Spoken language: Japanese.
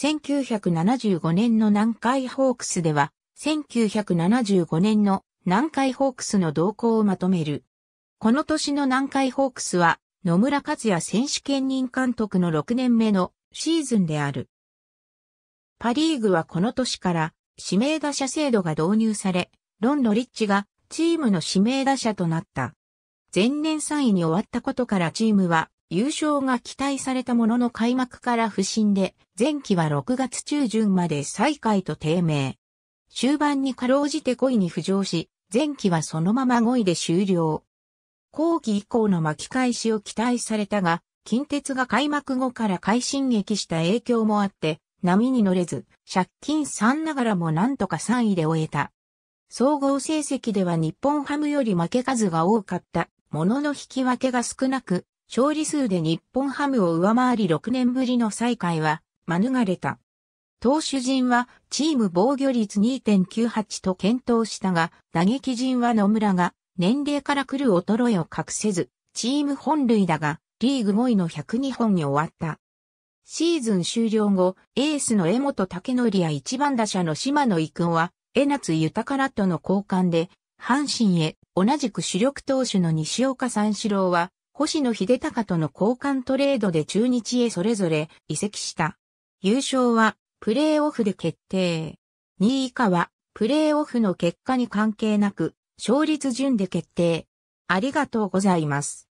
1975年の南海ホークスでは、1975年の南海ホークスの動向をまとめる。この年の南海ホークスは、野村克也選手兼任監督の6年目のシーズンである。パリーグはこの年から指名打者制度が導入され、ロン・ノリッチがチームの指名打者となった。前年3位に終わったことからチームは優勝が期待されたものの開幕から不振で、前期は6月中旬まで最下位と低迷。終盤にかろうじて5位に浮上し、前期はそのまま5位で終了。後期以降の巻き返しを期待されたが、近鉄が開幕後から快進撃した影響もあって、波に乗れず、借金3ながらもなんとか3位で終えた。総合成績では日本ハムより負け数が多かった、ものの引き分けが少なく、勝利数で日本ハムを上回り6年ぶりの再開は免れた。投手陣はチーム防御率2.98と検討したが、打撃陣は野村が年齢から来る衰えを隠せず、チーム本塁だがリーグ5位の102本に終わった。シーズン終了後、エースの江本武則や一番打者の島野育夫は、江夏豊らとの交換で、阪神へ同じく主力投手の西岡三四郎は星野秀隆との交換トレードで中日へそれぞれ移籍した。優勝はプレーオフで決定。2位以下はプレーオフの結果に関係なく勝率順で決定。ありがとうございます。